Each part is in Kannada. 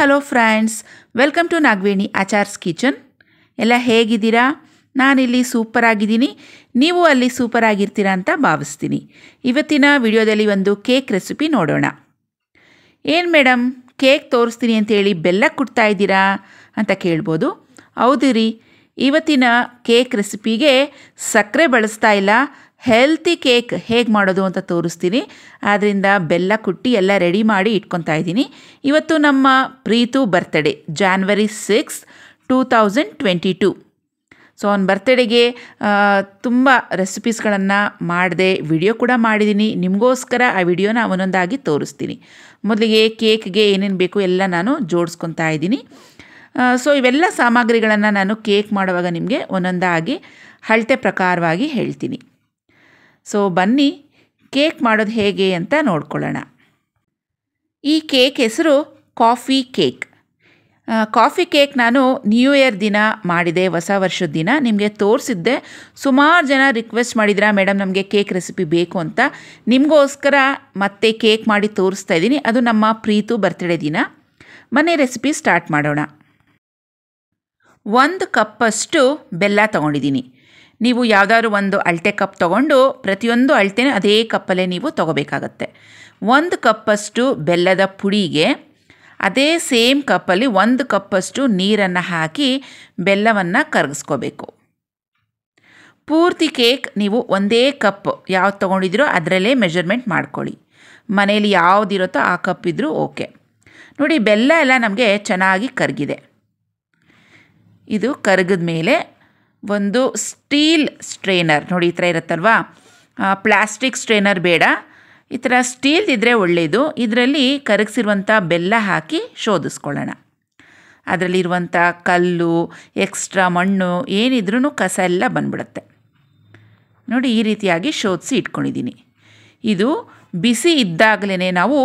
hello friends welcome to Nagaveni Achar's kitchen ಎಲ್ಲ ಹೇಗಿದ್ದೀರಾ ನಾನಿಲ್ಲಿ ಸೂಪರ್ ಆಗಿದ್ದೀನಿ ನೀವು ಅಲ್ಲಿ ಸೂಪರ್ ಆಗಿರ್ತೀರಾ ಅಂತ ಭಾವಿಸ್ತೀನಿ ಇವತ್ತಿನ ವಿಡಿಯೋದಲ್ಲಿ ಒಂದು ಕೇಕ್ ರೆಸಿಪಿ ನೋಡೋಣ ಏನು ಮೇಡಮ್ ಕೇಕ್ ತೋರಿಸ್ತೀನಿ ಅಂತೇಳಿ ಬೆಲ್ಲ ಕುಡ್ತಾ ಇದ್ದೀರಾ ಅಂತ ಕೇಳ್ಬೋದು ಹೌದು ರೀ ಇವತ್ತಿನ ಕೇಕ್ ರೆಸಿಪಿಗೆ ಸಕ್ಕರೆ ಬಳಸ್ತಾ ಇಲ್ಲ ಹೆಲ್ತಿ ಕೇಕ್ ಹೇಗೆ ಮಾಡೋದು ಅಂತ ತೋರಿಸ್ತೀನಿ ಆದ್ದರಿಂದ ಬೆಲ್ಲ ಕುಟ್ಟಿ ಎಲ್ಲ ರೆಡಿ ಮಾಡಿ ಇಟ್ಕೊತಾ ಇದ್ದೀನಿ ಇವತ್ತು ನಮ್ಮ Prithu birthday January six two thousand twenty two so ಅವ್ನ ಬರ್ತಡೇಗೆ ತುಂಬ ರೆಸಿಪೀಸ್ಗಳನ್ನು ಮಾಡಿದೆ ವಿಡಿಯೋ ಕೂಡ ಮಾಡಿದ್ದೀನಿ ನಿಮಗೋಸ್ಕರ ಆ ವಿಡಿಯೋನ ಒಂದೊಂದಾಗಿ ತೋರಿಸ್ತೀನಿ ಮೊದಲಿಗೆ ಕೇಕ್ಗೆ ಏನೇನು ಬೇಕು ಎಲ್ಲ ನಾನು ಜೋಡಿಸ್ಕೊತಾ ಇದ್ದೀನಿ ಸೊ ಇವೆಲ್ಲ ಸಾಮಗ್ರಿಗಳನ್ನು ನಾನು ಕೇಕ್ ಮಾಡುವಾಗ ನಿಮಗೆ ಒಂದೊಂದಾಗಿ ಹಳತೆ ಪ್ರಕಾರವಾಗಿ ಹೇಳ್ತೀನಿ ಸೊ ಬನ್ನಿ ಕೇಕ್ ಮಾಡೋದು ಹೇಗೆ ಅಂತ ನೋಡ್ಕೊಳ್ಳೋಣ ಈ ಕೇಕ್ ಹೆಸರು ಕಾಫಿ ಕೇಕ್ ಕಾಫಿ ಕೇಕ್ ನಾನು ನ್ಯೂ ಇಯರ್ ದಿನ ಮಾಡಿದೆ ಹೊಸ ವರ್ಷದ ದಿನ ನಿಮಗೆ ತೋರಿಸಿದ್ದೆ ಸುಮಾರು ಜನ ರಿಕ್ವೆಸ್ಟ್ ಮಾಡಿದ್ರ ಮೇಡಮ್ ನಮಗೆ ಕೇಕ್ ರೆಸಿಪಿ ಬೇಕು ಅಂತ ನಿಮಗೋಸ್ಕರ ಮತ್ತೆ ಕೇಕ್ ಮಾಡಿ ತೋರಿಸ್ತಾ ಇದ್ದೀನಿ ಅದು ನಮ್ಮ ಪ್ರೀತು ಬರ್ತ್ಡೇ ದಿನ ಮನೆ ರೆಸಿಪಿ ಸ್ಟಾರ್ಟ್ ಮಾಡೋಣ ಒಂದು ಕಪ್ಪಷ್ಟು ಬೆಲ್ಲ ತೊಗೊಂಡಿದ್ದೀನಿ ನೀವು ಯಾವುದಾದ್ರು ಒಂದು ಅಳತೆ ಕಪ್ ತೊಗೊಂಡು ಪ್ರತಿಯೊಂದು ಅಳತೆನೂ ಅದೇ ಕಪ್ಪಲ್ಲೇ ನೀವು ತೊಗೋಬೇಕಾಗತ್ತೆ ಒಂದು ಕಪ್ಪಷ್ಟು ಬೆಲ್ಲದ ಪುಡಿಗೆ ಅದೇ ಸೇಮ್ ಕಪ್ಪಲ್ಲಿ ಒಂದು ಕಪ್ಪಷ್ಟು ನೀರನ್ನು ಹಾಕಿ ಬೆಲ್ಲವನ್ನು ಕರಗಿಸ್ಕೋಬೇಕು ಪೂರ್ತಿ ಕೇಕ್ ನೀವು ಒಂದೇ ಕಪ್ ಯಾವ್ದು ತಗೊಂಡಿದ್ರೂ ಅದರಲ್ಲೇ ಮೆಜರ್ಮೆಂಟ್ ಮಾಡ್ಕೊಳ್ಳಿ ಮನೇಲಿ ಯಾವುದಿರುತ್ತೋ ಆ ಕಪ್ ಇದ್ದರೂ ಓಕೆ ನೋಡಿ ಬೆಲ್ಲ ಎಲ್ಲ ನಮಗೆ ಚೆನ್ನಾಗಿ ಕರಗಿದೆ ಇದು ಕರಗಿದ ಮೇಲೆ ಒಂದು ಸ್ಟೀಲ್ ಸ್ಟ್ರೈನರ್ ನೋಡಿ ಈ ಥರ ಇರುತ್ತಲ್ವಾ ಪ್ಲಾಸ್ಟಿಕ್ ಸ್ಟ್ರೈನರ್ ಬೇಡ ಈ ಥರ ಸ್ಟೀಲ್ ಒಳ್ಳೆಯದು ಇದರಲ್ಲಿ ಕರಗಿಸಿರುವಂಥ ಬೆಲ್ಲ ಹಾಕಿ ಶೋಧಿಸ್ಕೊಳ್ಳೋಣ ಅದರಲ್ಲಿರುವಂಥ ಕಲ್ಲು ಎಕ್ಸ್ಟ್ರಾ ಮಣ್ಣು ಏನಿದ್ರೂ ಕಸ ಎಲ್ಲ ಬಂದ್ಬಿಡುತ್ತೆ ನೋಡಿ ಈ ರೀತಿಯಾಗಿ ಶೋಧಿಸಿ ಇಟ್ಕೊಂಡಿದ್ದೀನಿ ಇದು ಬಿಸಿ ಇದ್ದಾಗಲೇ ನಾವು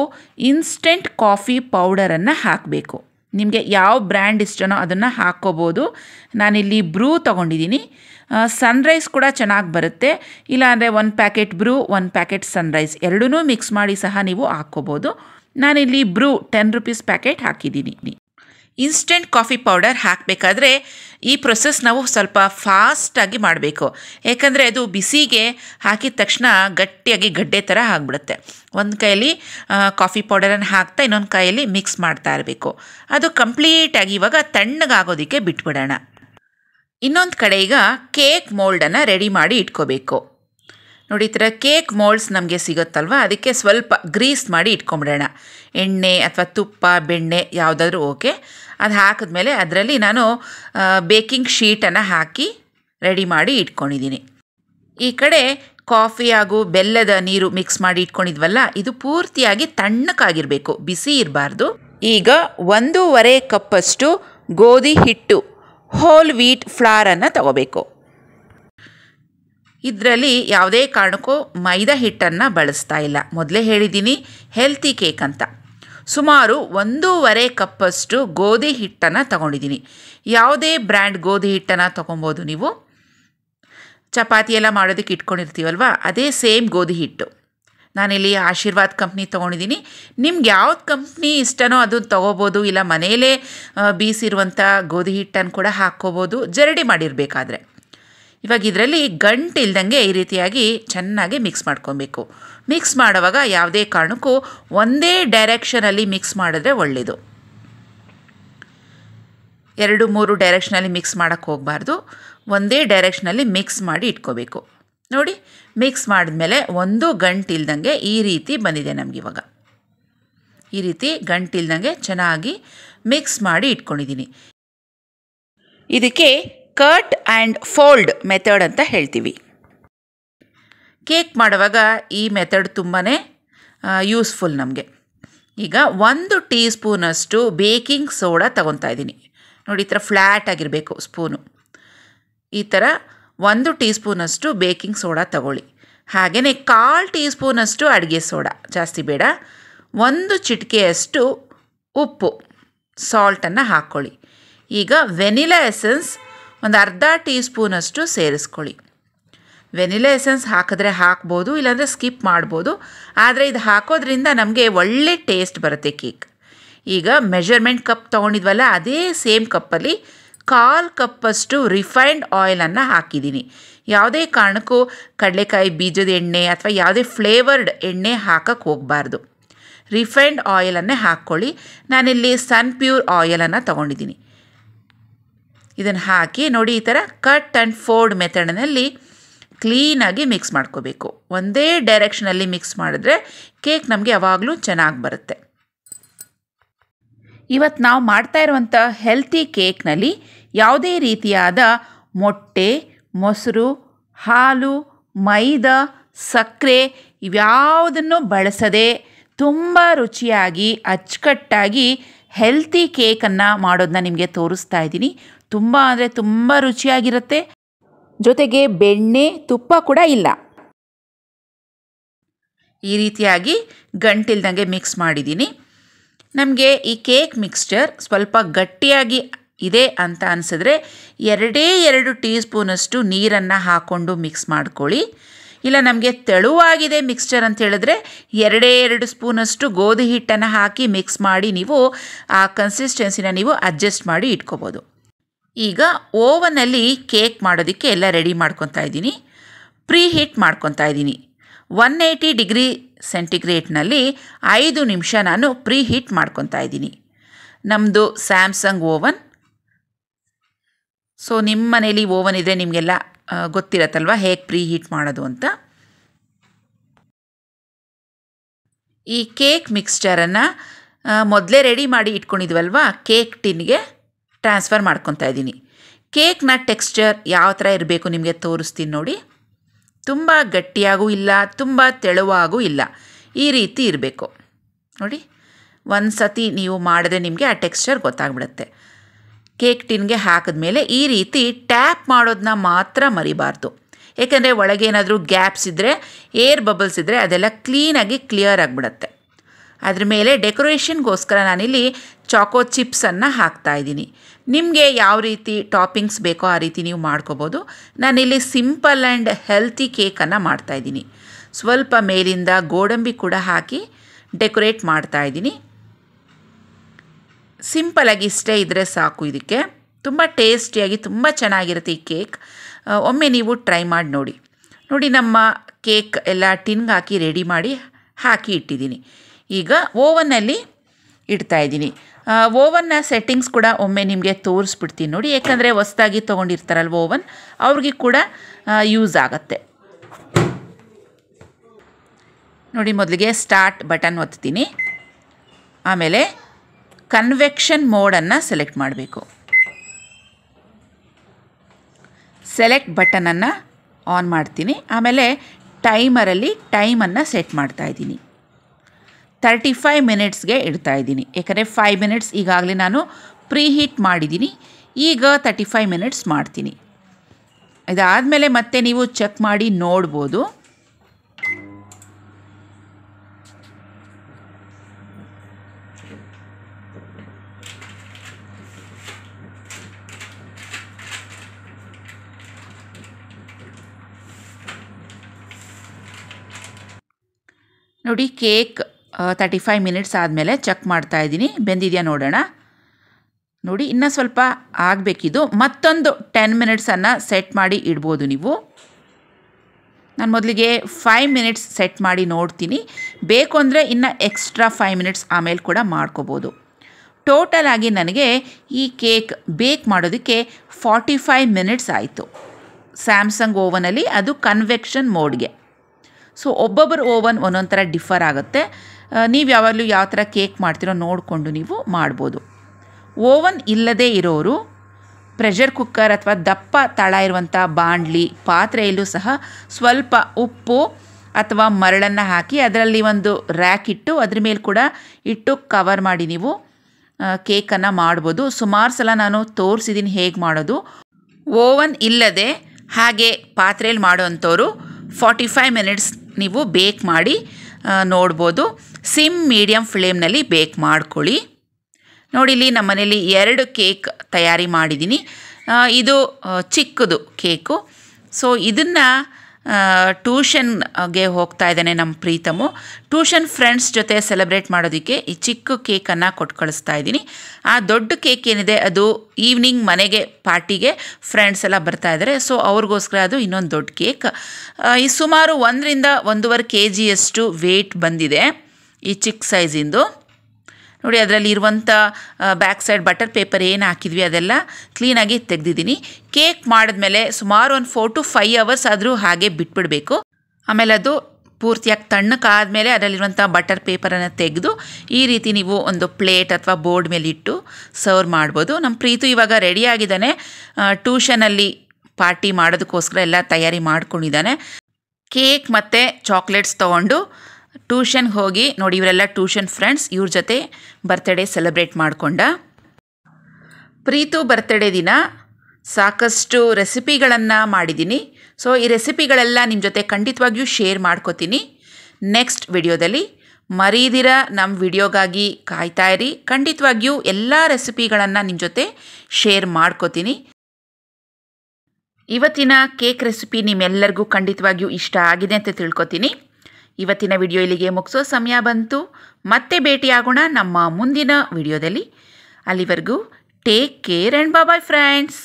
ಇನ್ಸ್ಟೆಂಟ್ ಕಾಫಿ ಪೌಡರನ್ನು ಹಾಕಬೇಕು ನಿಮಗೆ ಯಾವ ಬ್ರ್ಯಾಂಡ್ ಇಷ್ಟನೋ ಅದನ್ನು ಹಾಕ್ಕೋಬೋದು ನಾನಿಲ್ಲಿ ಬ್ರೂ ತೊಗೊಂಡಿದ್ದೀನಿ ಸನ್ರೈಸ್ ಕೂಡ ಚೆನ್ನಾಗಿ ಬರುತ್ತೆ ಇಲ್ಲಾಂದರೆ ಒಂದು ಪ್ಯಾಕೆಟ್ ಬ್ರೂ ಒಂದು ಪ್ಯಾಕೆಟ್ ಸನ್ರೈಸ್ ಎರಡೂ ಮಿಕ್ಸ್ ಮಾಡಿ ಸಹ ನೀವು ಹಾಕ್ಕೋಬೋದು ನಾನಿಲ್ಲಿ ಬ್ರೂ ಟೆನ್ ರುಪೀಸ್ ಪ್ಯಾಕೆಟ್ ಹಾಕಿದ್ದೀನಿ ಇನ್ಸ್ಟೆಂಟ್ ಕಾಫಿ ಪೌಡರ್ ಹಾಕಬೇಕಾದ್ರೆ ಈ ಪ್ರೊಸೆಸ್ ನಾವು ಸ್ವಲ್ಪ ಫಾಸ್ಟಾಗಿ ಮಾಡಬೇಕು ಯಾಕಂದರೆ ಅದು ಬಿಸಿಗೆ ಹಾಕಿದ ತಕ್ಷಣ ಗಟ್ಟಿಯಾಗಿ ಗಡ್ಡೆ ಥರ ಆಗಿಬಿಡುತ್ತೆ ಒಂದು ಕೈಯಲ್ಲಿ ಕಾಫಿ ಪೌಡರನ್ನು ಹಾಕ್ತಾ ಇನ್ನೊಂದು ಕೈಯಲ್ಲಿ ಮಿಕ್ಸ್ ಮಾಡ್ತಾ ಇರಬೇಕು ಅದು ಕಂಪ್ಲೀಟಾಗಿ ಇವಾಗ ತಣ್ಣಗಾಗೋದಕ್ಕೆ ಬಿಟ್ಬಿಡೋಣ ಇನ್ನೊಂದು ಕಡೆ ಈಗ ಕೇಕ್ ಮೋಲ್ಡನ್ನು ರೆಡಿ ಮಾಡಿ ಇಟ್ಕೋಬೇಕು ನೋಡಿ ಈ ಕೇಕ್ ಮೋಲ್ಡ್ಸ್ ನಮಗೆ ಸಿಗುತ್ತಲ್ವ ಅದಕ್ಕೆ ಸ್ವಲ್ಪ ಗ್ರೀಸ್ ಮಾಡಿ ಇಟ್ಕೊಂಬಿಡೋಣ ಎಣ್ಣೆ ಅಥವಾ ತುಪ್ಪ ಬೆಣ್ಣೆ ಯಾವುದಾದ್ರೂ ಓಕೆ ಅದು ಹಾಕಿದ್ಮೇಲೆ ಅದರಲ್ಲಿ ನಾನು ಬೇಕಿಂಗ್ ಶೀಟನ್ನು ಹಾಕಿ ರೆಡಿ ಮಾಡಿ ಇಟ್ಕೊಂಡಿದ್ದೀನಿ ಈ ಕಡೆ ಕಾಫಿ ಹಾಗೂ ಬೆಲ್ಲದ ನೀರು ಮಿಕ್ಸ್ ಮಾಡಿ ಇಟ್ಕೊಂಡಿದ್ವಲ್ಲ ಇದು ಪೂರ್ತಿಯಾಗಿ ತಣ್ಣಕ್ಕಾಗಿರಬೇಕು ಬಿಸಿ ಇರಬಾರ್ದು ಈಗ ಒಂದೂವರೆ ಕಪ್ಪಷ್ಟು ಗೋಧಿ ಹಿಟ್ಟು ಹೋಲ್ ವೀಟ್ ಫ್ಲಾರನ್ನು ತಗೋಬೇಕು ಇದರಲ್ಲಿ ಯಾವುದೇ ಕಾರಣಕ್ಕೂ ಮೈದಾ ಹಿಟ್ಟನ್ನು ಬಳಸ್ತಾ ಇಲ್ಲ ಮೊದಲೇ ಹೇಳಿದ್ದೀನಿ ಹೆಲ್ತಿ ಕೇಕ್ ಅಂತ ಸುಮಾರು ಒಂದೂವರೆ ಕಪ್ಪಷ್ಟು ಗೋಧಿ ಹಿಟ್ಟನ್ನು ತಗೊಂಡಿದ್ದೀನಿ ಯಾವುದೇ ಬ್ರ್ಯಾಂಡ್ ಗೋಧಿ ಹಿಟ್ಟನ್ನು ತೊಗೊಬೋದು ನೀವು ಚಪಾತಿ ಎಲ್ಲ ಮಾಡೋದಕ್ಕೆ ಇಟ್ಕೊಂಡಿರ್ತೀವಲ್ವ ಅದೇ ಸೇಮ್ ಗೋಧಿ ಹಿಟ್ಟು ನಾನಿಲ್ಲಿ ಆಶೀರ್ವಾದ್ ಕಂಪ್ನಿ ತೊಗೊಂಡಿದ್ದೀನಿ ನಿಮ್ಗೆ ಯಾವ್ದು ಕಂಪ್ನಿ ಇಷ್ಟನೋ ಅದು ತೊಗೋಬೋದು ಇಲ್ಲ ಮನೆಯಲ್ಲೇ ಬೀಸಿರುವಂಥ ಗೋಧಿ ಹಿಟ್ಟನ್ನು ಕೂಡ ಹಾಕ್ಕೋಬೋದು ಜರಡಿ ಮಾಡಿರಬೇಕಾದ್ರೆ ಇವಾಗ ಇದರಲ್ಲಿ ಗಂಟು ಇಲ್ದಂಗೆ ಈ ರೀತಿಯಾಗಿ ಚೆನ್ನಾಗಿ ಮಿಕ್ಸ್ ಮಾಡ್ಕೊಬೇಕು ಮಿಕ್ಸ್ ಮಾಡುವಾಗ ಯಾವುದೇ ಕಾರಣಕ್ಕೂ ಒಂದೇ ಡೈರೆಕ್ಷನಲ್ಲಿ ಮಿಕ್ಸ್ ಮಾಡಿದ್ರೆ ಒಳ್ಳೆಯದು ಎರಡು ಮೂರು ಡೈರೆಕ್ಷನಲ್ಲಿ ಮಿಕ್ಸ್ ಮಾಡೋಕ್ಕೆ ಹೋಗಬಾರ್ದು ಒಂದೇ ಡೈರೆಕ್ಷನಲ್ಲಿ ಮಿಕ್ಸ್ ಮಾಡಿ ಇಟ್ಕೋಬೇಕು ನೋಡಿ ಮಿಕ್ಸ್ ಮಾಡಿದ್ಮೇಲೆ ಒಂದು ಗಂಟು ಇಲ್ದಂಗೆ ಈ ರೀತಿ ಬಂದಿದೆ ಇವಾಗ ಈ ರೀತಿ ಇಲ್ದಂಗೆ ಚೆನ್ನಾಗಿ ಮಿಕ್ಸ್ ಮಾಡಿ ಇಟ್ಕೊಂಡಿದ್ದೀನಿ ಇದಕ್ಕೆ ಕಟ್ ಆ್ಯಂಡ್ ಫೋಲ್ಡ್ ಮೆಥಡ್ ಅಂತ ಹೇಳ್ತೀವಿ ಕೇಕ್ ಮಾಡುವಾಗ ಈ ಮೆಥಡ್ ತುಂಬಾ ಯೂಸ್ಫುಲ್ ನಮಗೆ ಈಗ ಒಂದು ಟೀ ಸ್ಪೂನಷ್ಟು ಬೇಕಿಂಗ್ ಸೋಡಾ ತಗೊತಾ ಇದ್ದೀನಿ ನೋಡಿ ಈ ಥರ ಫ್ಲ್ಯಾಟ್ ಆಗಿರಬೇಕು ಸ್ಪೂನು ಈ ಥರ ಒಂದು ಟೀ ಸ್ಪೂನಷ್ಟು ಬೇಕಿಂಗ್ ಸೋಡಾ ತಗೊಳ್ಳಿ ಹಾಗೆಯೇ ಕಾಲು ಟೀ ಸ್ಪೂನಷ್ಟು ಅಡುಗೆ ಸೋಡಾ ಜಾಸ್ತಿ ಬೇಡ ಒಂದು ಚಿಟಿಕೆಯಷ್ಟು ಉಪ್ಪು ಸಾಲ್ಟನ್ನು ಹಾಕ್ಕೊಳ್ಳಿ ಈಗ ವೆನಿಲಾ ಎಸೆನ್ಸ್ ಒಂದು ಅರ್ಧ ಟೀ ಸ್ಪೂನಷ್ಟು ಸೇರಿಸ್ಕೊಳ್ಳಿ ವೆನಿಲಾ ಎಸೆನ್ಸ್ ಹಾಕಿದ್ರೆ ಹಾಕ್ಬೋದು ಇಲ್ಲಾಂದರೆ ಸ್ಕಿಪ್ ಮಾಡ್ಬೋದು ಆದರೆ ಇದು ಹಾಕೋದ್ರಿಂದ ನಮಗೆ ಒಳ್ಳೆ ಟೇಸ್ಟ್ ಬರುತ್ತೆ ಕೇಕ್ ಈಗ ಮೆಷರ್ಮೆಂಟ್ ಕಪ್ ತೊಗೊಂಡಿದ್ವಲ್ಲ ಅದೇ ಸೇಮ್ ಕಪ್ಪಲ್ಲಿ ಕಾಲ್ ಕಪ್ಪಷ್ಟು ರಿಫೈನ್ಡ್ ಆಯಿಲನ್ನು ಹಾಕಿದ್ದೀನಿ ಯಾವುದೇ ಕಾರಣಕ್ಕೂ ಕಡಲೆಕಾಯಿ ಬೀಜದ ಎಣ್ಣೆ ಅಥವಾ ಯಾವುದೇ ಫ್ಲೇವರ್ಡ್ ಎಣ್ಣೆ ಹಾಕಕ್ಕೆ ಹೋಗಬಾರ್ದು ರಿಫೈನ್ಡ್ ಆಯಿಲನ್ನೇ ಹಾಕ್ಕೊಳ್ಳಿ ನಾನಿಲ್ಲಿ ಸನ್ ಪ್ಯೂರ್ ಆಯಿಲನ್ನು ತೊಗೊಂಡಿದ್ದೀನಿ ಇದನ್ನು ಹಾಕಿ ನೋಡಿ ಈ ಥರ ಕಟ್ ಆ್ಯಂಡ್ ಫೋಲ್ಡ್ ಮೆಥಡ್ನಲ್ಲಿ ಕ್ಲೀನಾಗಿ ಮಿಕ್ಸ್ ಮಾಡ್ಕೋಬೇಕು ಒಂದೇ ಡೈರೆಕ್ಷನಲ್ಲಿ ಮಿಕ್ಸ್ ಮಾಡಿದ್ರೆ ಕೇಕ್ ನಮಗೆ ಯಾವಾಗಲೂ ಚೆನ್ನಾಗಿ ಬರುತ್ತೆ ಇವತ್ತು ನಾವು ಮಾಡ್ತಾ ಇರುವಂಥ ಹೆಲ್ತಿ ಕೇಕ್ನಲ್ಲಿ ಯಾವುದೇ ರೀತಿಯಾದ ಮೊಟ್ಟೆ ಮೊಸರು ಹಾಲು ಮೈದಾ ಸಕ್ಕರೆ ಇವ್ಯಾವುದನ್ನು ಬಳಸದೆ ತುಂಬ ರುಚಿಯಾಗಿ ಅಚ್ಚುಕಟ್ಟಾಗಿ ಹೆಲ್ತಿ ಕೇಕನ್ನು ಮಾಡೋದನ್ನ ನಿಮಗೆ ತೋರಿಸ್ತಾ ಇದ್ದೀನಿ ತುಂಬ ಅಂದರೆ ತುಂಬ ರುಚಿಯಾಗಿರುತ್ತೆ ಜೊತೆಗೆ ಬೆಣ್ಣೆ ತುಪ್ಪ ಕೂಡ ಇಲ್ಲ ಈ ರೀತಿಯಾಗಿ ಗಂಟಿಲ್ದಂಗೆ ಮಿಕ್ಸ್ ಮಾಡಿದ್ದೀನಿ ನಮಗೆ ಈ ಕೇಕ್ ಮಿಕ್ಸ್ಚರ್ ಸ್ವಲ್ಪ ಗಟ್ಟಿಯಾಗಿ ಇದೆ ಅಂತ ಅನಿಸಿದ್ರೆ ಎರಡೇ ಎರಡು ಟೀ ಸ್ಪೂನಷ್ಟು ನೀರನ್ನು ಹಾಕ್ಕೊಂಡು ಮಿಕ್ಸ್ ಮಾಡ್ಕೊಳ್ಳಿ ಇಲ್ಲ ನಮಗೆ ತೆಳುವಾಗಿದೆ ಮಿಕ್ಸ್ಚರ್ ಅಂತ ಹೇಳಿದ್ರೆ ಎರಡೇ ಎರಡು ಸ್ಪೂನಷ್ಟು ಗೋಧಿ ಹಿಟ್ಟನ್ನು ಹಾಕಿ ಮಿಕ್ಸ್ ಮಾಡಿ ನೀವು ಆ ಕನ್ಸಿಸ್ಟೆನ್ಸಿನ ನೀವು ಅಡ್ಜಸ್ಟ್ ಮಾಡಿ ಇಟ್ಕೋಬೋದು ಈಗ ಓವನಲ್ಲಿ ಕೇಕ್ ಮಾಡೋದಕ್ಕೆ ಎಲ್ಲ ರೆಡಿ ಮಾಡ್ಕೊತಾ ಇದ್ದೀನಿ ಪ್ರೀ ಹೀಟ್ ಮಾಡ್ಕೊತಾ ಇದ್ದೀನಿ ಒನ್ ಏಯ್ಟಿ ಡಿಗ್ರಿ ಸೆಂಟಿಗ್ರೇಟ್ನಲ್ಲಿ ಐದು ನಿಮಿಷ ನಾನು ಪ್ರೀ ಹೀಟ್ ಮಾಡ್ಕೊತಾ ಇದ್ದೀನಿ ನಮ್ಮದು ಸ್ಯಾಮ್ಸಂಗ್ ಓವನ್ ಸೊ ನಿಮ್ಮ ಮನೇಲಿ ಓವನ್ ಇದ್ದರೆ ನಿಮಗೆಲ್ಲ ಗೊತ್ತಿರತ್ತಲ್ವ ಹೇಗೆ ಪ್ರೀ ಹೀಟ್ ಮಾಡೋದು ಅಂತ ಈ ಕೇಕ್ ಮಿಕ್ಸ್ಚರನ್ನು ಮೊದಲೇ ರೆಡಿ ಮಾಡಿ ಇಟ್ಕೊಂಡಿದ್ವಲ್ವ ಕೇಕ್ ಟಿನ್ಗೆ ಟ್ರಾನ್ಸ್ಫರ್ ಮಾಡ್ಕೊತಾ ಇದ್ದೀನಿ ಕೇಕ್ನ ಟೆಕ್ಸ್ಚರ್ ಯಾವ ಥರ ಇರಬೇಕು ನಿಮಗೆ ತೋರಿಸ್ತೀನಿ ನೋಡಿ ತುಂಬ ಗಟ್ಟಿಯಾಗೂ ಇಲ್ಲ ತುಂಬ ತೆಳುವಾಗೂ ಇಲ್ಲ ಈ ರೀತಿ ಇರಬೇಕು ನೋಡಿ ಒಂದು ಸತಿ ನೀವು ಮಾಡಿದ್ರೆ ನಿಮಗೆ ಆ ಟೆಕ್ಸ್ಚರ್ ಗೊತ್ತಾಗ್ಬಿಡುತ್ತೆ ಕೇಕ್ ಟಿನ್ಗೆ ಹಾಕಿದ್ಮೇಲೆ ಈ ರೀತಿ ಟ್ಯಾಪ್ ಮಾಡೋದನ್ನ ಮಾತ್ರ ಮರಿಬಾರ್ದು ಏಕೆಂದರೆ ಒಳಗೇನಾದರೂ ಗ್ಯಾಪ್ಸ್ ಇದ್ದರೆ ಏರ್ ಬಬಲ್ಸ್ ಇದ್ದರೆ ಅದೆಲ್ಲ ಕ್ಲೀನಾಗಿ ಕ್ಲಿಯರ್ ಆಗಿಬಿಡತ್ತೆ ಅದ್ರ ಮೇಲೆ ಡೆಕೋರೇಷನ್ಗೋಸ್ಕರ ನಾನಿಲ್ಲಿ ಚಾಕೋ ಚಿಪ್ಸನ್ನು ಹಾಕ್ತಾ ಇದ್ದೀನಿ ನಿಮಗೆ ಯಾವ ರೀತಿ ಟಾಪಿಂಗ್ಸ್ ಬೇಕೋ ಆ ರೀತಿ ನೀವು ಮಾಡ್ಕೋಬೋದು ನಾನಿಲ್ಲಿ ಸಿಂಪಲ್ ಆ್ಯಂಡ್ ಹೆಲ್ತಿ ಕೇಕನ್ನು ಮಾಡ್ತಾಯಿದ್ದೀನಿ ಸ್ವಲ್ಪ ಮೇಲಿಂದ ಗೋಡಂಬಿ ಕೂಡ ಹಾಕಿ ಡೆಕೋರೇಟ್ ಇದ್ದೀನಿ ಸಿಂಪಲಾಗಿ ಇಷ್ಟೇ ಇದ್ದರೆ ಸಾಕು ಇದಕ್ಕೆ ತುಂಬ ಟೇಸ್ಟಿಯಾಗಿ ತುಂಬ ಚೆನ್ನಾಗಿರುತ್ತೆ ಈ ಕೇಕ್ ಒಮ್ಮೆ ನೀವು ಟ್ರೈ ಮಾಡಿ ನೋಡಿ ನೋಡಿ ನಮ್ಮ ಕೇಕ್ ಎಲ್ಲ ಟಿನ್ಗೆ ಹಾಕಿ ರೆಡಿ ಮಾಡಿ ಹಾಕಿ ಇಟ್ಟಿದ್ದೀನಿ ಈಗ ಓವನ್ನಲ್ಲಿ ಇದ್ದೀನಿ ಓವನ್ನ ಸೆಟ್ಟಿಂಗ್ಸ್ ಕೂಡ ಒಮ್ಮೆ ನಿಮಗೆ ತೋರಿಸ್ಬಿಡ್ತೀನಿ ನೋಡಿ ಯಾಕಂದರೆ ಹೊಸ್ದಾಗಿ ತೊಗೊಂಡಿರ್ತಾರಲ್ವ ಓವನ್ ಅವ್ರಿಗೆ ಕೂಡ ಯೂಸ್ ಆಗುತ್ತೆ ನೋಡಿ ಮೊದಲಿಗೆ ಸ್ಟಾರ್ಟ್ ಬಟನ್ ಒತ್ತೀನಿ ಆಮೇಲೆ ಕನ್ವೆಕ್ಷನ್ ಮೋಡನ್ನು ಸೆಲೆಕ್ಟ್ ಮಾಡಬೇಕು ಸೆಲೆಕ್ಟ್ ಬಟನನ್ನು ಆನ್ ಮಾಡ್ತೀನಿ ಆಮೇಲೆ ಟೈಮರಲ್ಲಿ ಟೈಮನ್ನು ಸೆಟ್ ಮಾಡ್ತಾಯಿದ್ದೀನಿ ತರ್ಟಿ ಫೈವ್ ಮಿನಿಟ್ಸ್ಗೆ ಇಡ್ತಾ ಇದ್ದೀನಿ ಯಾಕಂದರೆ ಫೈವ್ ಮಿನಿಟ್ಸ್ ಈಗಾಗಲೇ ನಾನು ಪ್ರೀ ಹೀಟ್ ಮಾಡಿದ್ದೀನಿ ಈಗ ತರ್ಟಿ ಫೈವ್ ಮಿನಿಟ್ಸ್ ಮಾಡ್ತೀನಿ ಇದಾದಮೇಲೆ ಮತ್ತೆ ನೀವು ಚೆಕ್ ಮಾಡಿ ನೋಡ್ಬೋದು ನೋಡಿ ಕೇಕ್ ತರ್ಟಿ ಫೈವ್ ಮಿನಿಟ್ಸ್ ಆದಮೇಲೆ ಚೆಕ್ ಮಾಡ್ತಾ ಇದ್ದೀನಿ ಬೆಂದಿದೆಯಾ ನೋಡೋಣ ನೋಡಿ ಇನ್ನೂ ಸ್ವಲ್ಪ ಆಗಬೇಕಿದು ಮತ್ತೊಂದು ಟೆನ್ ಮಿನಿಟ್ಸನ್ನು ಸೆಟ್ ಮಾಡಿ ಇಡ್ಬೋದು ನೀವು ನಾನು ಮೊದಲಿಗೆ ಫೈವ್ ಮಿನಿಟ್ಸ್ ಸೆಟ್ ಮಾಡಿ ನೋಡ್ತೀನಿ ಬೇಕು ಅಂದರೆ ಇನ್ನು ಎಕ್ಸ್ಟ್ರಾ ಫೈವ್ ಮಿನಿಟ್ಸ್ ಆಮೇಲೆ ಕೂಡ ಮಾಡ್ಕೋಬೋದು ಟೋಟಲ್ ಆಗಿ ನನಗೆ ಈ ಕೇಕ್ ಬೇಕ್ ಮಾಡೋದಕ್ಕೆ ಫಾರ್ಟಿ ಫೈವ್ ಮಿನಿಟ್ಸ್ ಆಯಿತು ಸ್ಯಾಮ್ಸಂಗ್ ಓವನಲ್ಲಿ ಅದು ಕನ್ವೆಕ್ಷನ್ ಮೋಡ್ಗೆ ಸೊ ಒಬ್ಬೊಬ್ಬರು ಓವನ್ ಒಂದೊಂದು ಥರ ಡಿಫರ್ ಆಗುತ್ತೆ ನೀವು ಯಾವಾಗಲೂ ಯಾವ ಥರ ಕೇಕ್ ಮಾಡ್ತೀರೋ ನೋಡಿಕೊಂಡು ನೀವು ಮಾಡ್ಬೋದು ಓವನ್ ಇಲ್ಲದೇ ಇರೋರು ಪ್ರೆಷರ್ ಕುಕ್ಕರ್ ಅಥವಾ ದಪ್ಪ ತಳ ಇರುವಂಥ ಬಾಂಡ್ಲಿ ಪಾತ್ರೆಯಲ್ಲೂ ಸಹ ಸ್ವಲ್ಪ ಉಪ್ಪು ಅಥವಾ ಮರಳನ್ನು ಹಾಕಿ ಅದರಲ್ಲಿ ಒಂದು ರ್ಯಾಕ್ ಇಟ್ಟು ಅದ್ರ ಮೇಲೆ ಕೂಡ ಇಟ್ಟು ಕವರ್ ಮಾಡಿ ನೀವು ಕೇಕನ್ನು ಮಾಡ್ಬೋದು ಸುಮಾರು ಸಲ ನಾನು ತೋರಿಸಿದ್ದೀನಿ ಹೇಗೆ ಮಾಡೋದು ಓವನ್ ಇಲ್ಲದೆ ಹಾಗೆ ಪಾತ್ರೆಯಲ್ಲಿ ಮಾಡುವಂಥವ್ರು ಫಾರ್ಟಿ ಫೈವ್ ಮಿನಿಟ್ಸ್ ನೀವು ಬೇಕ್ ಮಾಡಿ ನೋಡ್ಬೋದು ಸಿಮ್ ಮೀಡಿಯಮ್ ಫ್ಲೇಮ್ನಲ್ಲಿ ಬೇಕ್ ಮಾಡ್ಕೊಳ್ಳಿ ನೋಡಿ ಇಲ್ಲಿ ನಮ್ಮ ನಮ್ಮನೇಲಿ ಎರಡು ಕೇಕ್ ತಯಾರಿ ಮಾಡಿದ್ದೀನಿ ಇದು ಚಿಕ್ಕದು ಕೇಕು ಸೊ ಇದನ್ನು ಟ್ಯೂಷನ್ಗೆ ಹೋಗ್ತಾ ಇದ್ದಾನೆ ನಮ್ಮ ಪ್ರೀತಮು ಟ್ಯೂಷನ್ ಫ್ರೆಂಡ್ಸ್ ಜೊತೆ ಸೆಲೆಬ್ರೇಟ್ ಮಾಡೋದಕ್ಕೆ ಈ ಚಿಕ್ಕ ಕೇಕನ್ನು ಕೊಟ್ಟು ಕಳಿಸ್ತಾ ಇದ್ದೀನಿ ಆ ದೊಡ್ಡ ಕೇಕ್ ಏನಿದೆ ಅದು ಈವ್ನಿಂಗ್ ಮನೆಗೆ ಪಾರ್ಟಿಗೆ ಫ್ರೆಂಡ್ಸ್ ಎಲ್ಲ ಬರ್ತಾ ಇದ್ದಾರೆ ಸೊ ಅವ್ರಿಗೋಸ್ಕರ ಅದು ಇನ್ನೊಂದು ದೊಡ್ಡ ಕೇಕ್ ಈ ಸುಮಾರು ಒಂದರಿಂದ ಒಂದೂವರೆ ಕೆ ಜಿಯಷ್ಟು ವೇಟ್ ಬಂದಿದೆ ಈ ಚಿಕ್ಕ ಸೈಜಿಂದು ನೋಡಿ ಅದರಲ್ಲಿ ಇರುವಂಥ ಬ್ಯಾಕ್ ಸೈಡ್ ಬಟರ್ ಪೇಪರ್ ಏನು ಹಾಕಿದ್ವಿ ಅದೆಲ್ಲ ಕ್ಲೀನಾಗಿ ತೆಗೆದಿದ್ದೀನಿ ಕೇಕ್ ಮಾಡಿದ್ಮೇಲೆ ಸುಮಾರು ಒಂದು ಫೋರ್ ಟು ಫೈವ್ ಅವರ್ಸ್ ಆದರೂ ಹಾಗೆ ಬಿಟ್ಬಿಡಬೇಕು ಆಮೇಲೆ ಅದು ಪೂರ್ತಿಯಾಗಿ ತಣ್ಣಕ್ಕಾದಮೇಲೆ ಅದರಲ್ಲಿರುವಂಥ ಬಟರ್ ಪೇಪರನ್ನು ತೆಗೆದು ಈ ರೀತಿ ನೀವು ಒಂದು ಪ್ಲೇಟ್ ಅಥವಾ ಬೋರ್ಡ್ ಮೇಲೆ ಇಟ್ಟು ಸರ್ವ್ ಮಾಡ್ಬೋದು ನಮ್ಮ ಪ್ರೀತು ಇವಾಗ ರೆಡಿಯಾಗಿದ್ದಾನೆ ಟ್ಯೂಷನಲ್ಲಿ ಪಾರ್ಟಿ ಮಾಡೋದಕ್ಕೋಸ್ಕರ ಎಲ್ಲ ತಯಾರಿ ಮಾಡ್ಕೊಂಡಿದ್ದಾನೆ ಕೇಕ್ ಮತ್ತು ಚಾಕ್ಲೇಟ್ಸ್ ತೊಗೊಂಡು ಟ್ಯೂಷನ್ ಹೋಗಿ ನೋಡಿ ಇವರೆಲ್ಲ ಟ್ಯೂಷನ್ ಫ್ರೆಂಡ್ಸ್ ಇವ್ರ ಜೊತೆ ಬರ್ತ್ಡೇ ಸೆಲೆಬ್ರೇಟ್ ಮಾಡಿಕೊಂಡ ಪ್ರೀತು ಬರ್ತ್ಡೇ ದಿನ ಸಾಕಷ್ಟು ರೆಸಿಪಿಗಳನ್ನು ಮಾಡಿದ್ದೀನಿ ಸೊ ಈ ರೆಸಿಪಿಗಳೆಲ್ಲ ನಿಮ್ಮ ಜೊತೆ ಖಂಡಿತವಾಗಿಯೂ ಶೇರ್ ಮಾಡ್ಕೋತೀನಿ ನೆಕ್ಸ್ಟ್ ವಿಡಿಯೋದಲ್ಲಿ ಮರೀದಿರ ನಮ್ಮ ವಿಡಿಯೋಗಾಗಿ ಕಾಯ್ತಾಯಿರಿ ಖಂಡಿತವಾಗಿಯೂ ಎಲ್ಲ ರೆಸಿಪಿಗಳನ್ನು ನಿಮ್ಮ ಜೊತೆ ಶೇರ್ ಮಾಡ್ಕೋತೀನಿ ಇವತ್ತಿನ ಕೇಕ್ ರೆಸಿಪಿ ನಿಮ್ಮೆಲ್ಲರಿಗೂ ಖಂಡಿತವಾಗಿಯೂ ಇಷ್ಟ ಆಗಿದೆ ಅಂತ ತಿಳ್ಕೊತೀನಿ ಇವತ್ತಿನ ವಿಡಿಯೋ ಇಲ್ಲಿಗೆ ಮುಗಿಸೋ ಸಮಯ ಬಂತು ಮತ್ತೆ ಭೇಟಿಯಾಗೋಣ ನಮ್ಮ ಮುಂದಿನ ವಿಡಿಯೋದಲ್ಲಿ ಅಲ್ಲಿವರೆಗೂ take care and bye friends